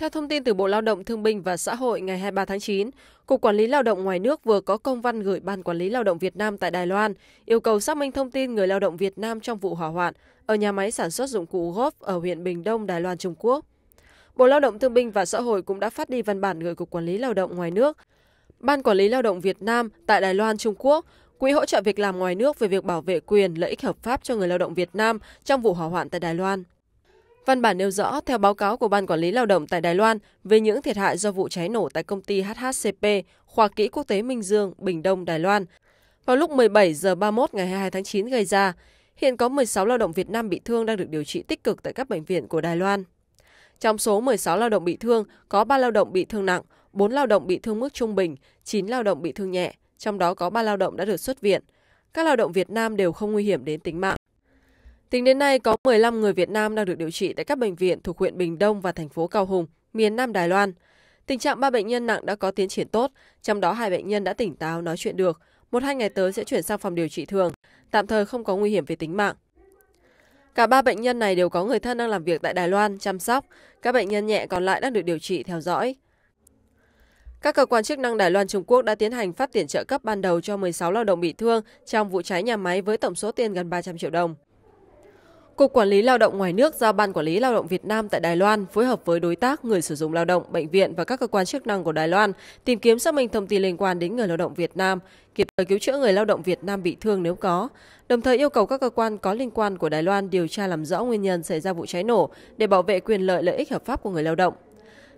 Theo thông tin từ Bộ Lao động Thương binh và Xã hội ngày 23 tháng 9, Cục Quản lý Lao động ngoài nước vừa có công văn gửi Ban Quản lý Lao động Việt Nam tại Đài Loan, yêu cầu xác minh thông tin người lao động Việt Nam trong vụ hỏa hoạn ở nhà máy sản xuất dụng cụ góp ở huyện Bình Đông, Đài Loan, Trung Quốc. Bộ Lao động Thương binh và Xã hội cũng đã phát đi văn bản gửi Cục Quản lý Lao động ngoài nước, Ban Quản lý Lao động Việt Nam tại Đài Loan, Trung Quốc, Quỹ hỗ trợ việc làm ngoài nước về việc bảo vệ quyền lợi ích hợp pháp cho người lao động Việt Nam trong vụ hỏa hoạn tại Đài Loan. Văn bản nêu rõ, theo báo cáo của Ban Quản lý Lao động tại Đài Loan về những thiệt hại do vụ cháy nổ tại công ty HHCP, Khoa kỹ quốc tế Minh Dương, Bình Đông, Đài Loan, vào lúc 17 giờ 31 ngày 22 tháng 9 gây ra, hiện có 16 lao động Việt Nam bị thương đang được điều trị tích cực tại các bệnh viện của Đài Loan. Trong số 16 lao động bị thương, có 3 lao động bị thương nặng, 4 lao động bị thương mức trung bình, 9 lao động bị thương nhẹ, trong đó có 3 lao động đã được xuất viện. Các lao động Việt Nam đều không nguy hiểm đến tính mạng. Tính đến nay, có 15 người Việt Nam đang được điều trị tại các bệnh viện thuộc huyện Bình Đông và thành phố Cao Hùng, miền Nam Đài Loan. Tình trạng ba bệnh nhân nặng đã có tiến triển tốt, trong đó hai bệnh nhân đã tỉnh táo nói chuyện được. Một hai ngày tới sẽ chuyển sang phòng điều trị thường, tạm thời không có nguy hiểm về tính mạng. Cả ba bệnh nhân này đều có người thân đang làm việc tại Đài Loan chăm sóc, các bệnh nhân nhẹ còn lại đang được điều trị theo dõi. Các cơ quan chức năng Đài Loan Trung Quốc đã tiến hành phát tiền trợ cấp ban đầu cho 16 lao động bị thương trong vụ cháy nhà máy với tổng số tiền gần 300 triệu đồng. Cục Quản lý Lao động ngoài nước giao Ban Quản lý Lao động Việt Nam tại Đài Loan phối hợp với đối tác, người sử dụng lao động, bệnh viện và các cơ quan chức năng của Đài Loan tìm kiếm xác minh thông tin liên quan đến người lao động Việt Nam, kịp thời cứu chữa người lao động Việt Nam bị thương nếu có, đồng thời yêu cầu các cơ quan có liên quan của Đài Loan điều tra làm rõ nguyên nhân xảy ra vụ cháy nổ để bảo vệ quyền lợi lợi ích hợp pháp của người lao động.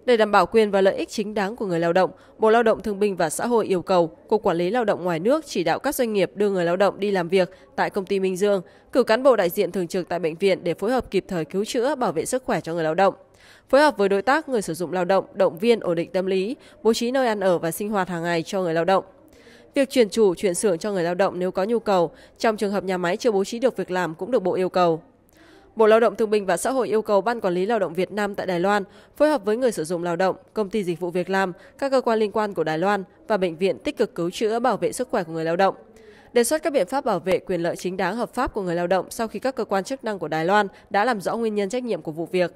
Để đảm bảo quyền và lợi ích chính đáng của người lao động, Bộ Lao động Thương binh và Xã hội yêu cầu Cục Quản lý Lao động ngoài nước chỉ đạo các doanh nghiệp đưa người lao động đi làm việc tại công ty Minh Dương, cử cán bộ đại diện thường trực tại bệnh viện để phối hợp kịp thời cứu chữa, bảo vệ sức khỏe cho người lao động. Phối hợp với đối tác, người sử dụng lao động, động viên ổn định tâm lý, bố trí nơi ăn ở và sinh hoạt hàng ngày cho người lao động. Việc chuyển chủ, chuyển xưởng cho người lao động nếu có nhu cầu, trong trường hợp nhà máy chưa bố trí được việc làm cũng được Bộ yêu cầu. Bộ Lao động Thương binh và Xã hội yêu cầu Ban Quản lý Lao động Việt Nam tại Đài Loan phối hợp với người sử dụng lao động, công ty dịch vụ việc làm, các cơ quan liên quan của Đài Loan và bệnh viện tích cực cứu chữa bảo vệ sức khỏe của người lao động. Đề xuất các biện pháp bảo vệ quyền lợi chính đáng hợp pháp của người lao động sau khi các cơ quan chức năng của Đài Loan đã làm rõ nguyên nhân trách nhiệm của vụ việc.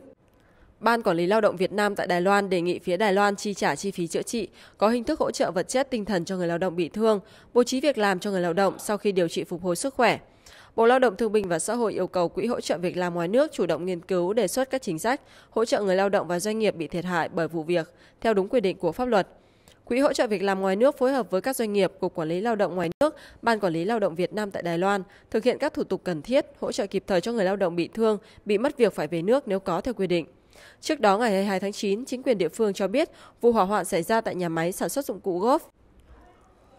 Ban Quản lý Lao động Việt Nam tại Đài Loan đề nghị phía Đài Loan chi trả chi phí chữa trị, có hình thức hỗ trợ vật chất tinh thần cho người lao động bị thương, bố trí việc làm cho người lao động sau khi điều trị phục hồi sức khỏe. Bộ Lao động Thương binh và Xã hội yêu cầu Quỹ hỗ trợ việc làm ngoài nước chủ động nghiên cứu đề xuất các chính sách hỗ trợ người lao động và doanh nghiệp bị thiệt hại bởi vụ việc theo đúng quy định của pháp luật. Quỹ hỗ trợ việc làm ngoài nước phối hợp với các doanh nghiệp, Cục Quản lý Lao động ngoài nước, Ban Quản lý Lao động Việt Nam tại Đài Loan thực hiện các thủ tục cần thiết hỗ trợ kịp thời cho người lao động bị thương, bị mất việc phải về nước nếu có theo quy định. Trước đó ngày 22 tháng 9, chính quyền địa phương cho biết vụ hỏa hoạn xảy ra tại nhà máy sản xuất dụng cụ golf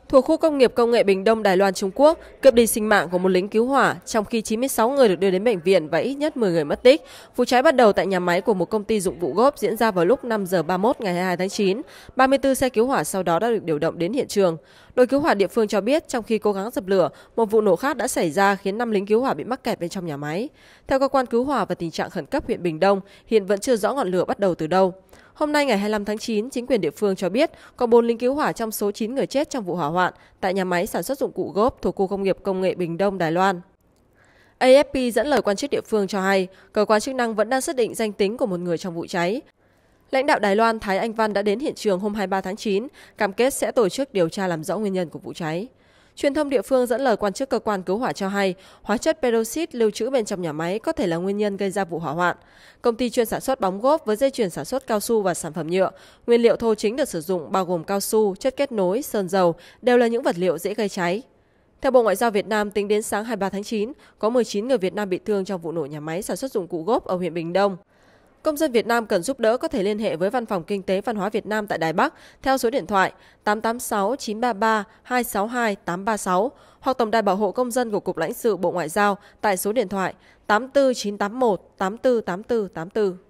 thuộc khu công nghiệp công nghệ Bình Đông Đài Loan Trung Quốc cướp đi sinh mạng của một lính cứu hỏa, trong khi 96 người được đưa đến bệnh viện và ít nhất 10 người mất tích. Vụ cháy bắt đầu tại nhà máy của một công ty dụng vụ gốp diễn ra vào lúc 5 giờ 31 ngày 22 tháng 9. 34 xe cứu hỏa sau đó đã được điều động đến hiện trường. Đội cứu hỏa địa phương cho biết trong khi cố gắng dập lửa, một vụ nổ khác đã xảy ra khiến 5 lính cứu hỏa bị mắc kẹt bên trong nhà máy. Theo cơ quan cứu hỏa và tình trạng khẩn cấp huyện Bình Đông, hiện vẫn chưa rõ ngọn lửa bắt đầu từ đâu. Hôm nay ngày 25 tháng 9, chính quyền địa phương cho biết có 4 lính cứu hỏa trong số 9 người chết trong vụ hỏa hoạn tại nhà máy sản xuất dụng cụ gốp thuộc khu công nghiệp công nghệ Bình Đông, Đài Loan. AFP dẫn lời quan chức địa phương cho hay, cơ quan chức năng vẫn đang xác định danh tính của một người trong vụ cháy. Lãnh đạo Đài Loan Thái Anh Văn đã đến hiện trường hôm 23 tháng 9, cam kết sẽ tổ chức điều tra làm rõ nguyên nhân của vụ cháy. Truyền thông địa phương dẫn lời quan chức cơ quan cứu hỏa cho hay, hóa chất peroxide lưu trữ bên trong nhà máy có thể là nguyên nhân gây ra vụ hỏa hoạn. Công ty chuyên sản xuất bóng góp với dây chuyền sản xuất cao su và sản phẩm nhựa, nguyên liệu thô chính được sử dụng bao gồm cao su, chất kết nối, sơn dầu đều là những vật liệu dễ gây cháy. Theo Bộ Ngoại giao Việt Nam, tính đến sáng 23 tháng 9, có 19 người Việt Nam bị thương trong vụ nổ nhà máy sản xuất dụng cụ góp ở huyện Bình Đông. Công dân Việt Nam cần giúp đỡ có thể liên hệ với Văn phòng Kinh tế Văn hóa Việt Nam tại Đài Bắc theo số điện thoại 886 933 262 836 hoặc Tổng đài Bảo hộ Công dân của Cục lãnh sự Bộ Ngoại giao tại số điện thoại 84981 848484.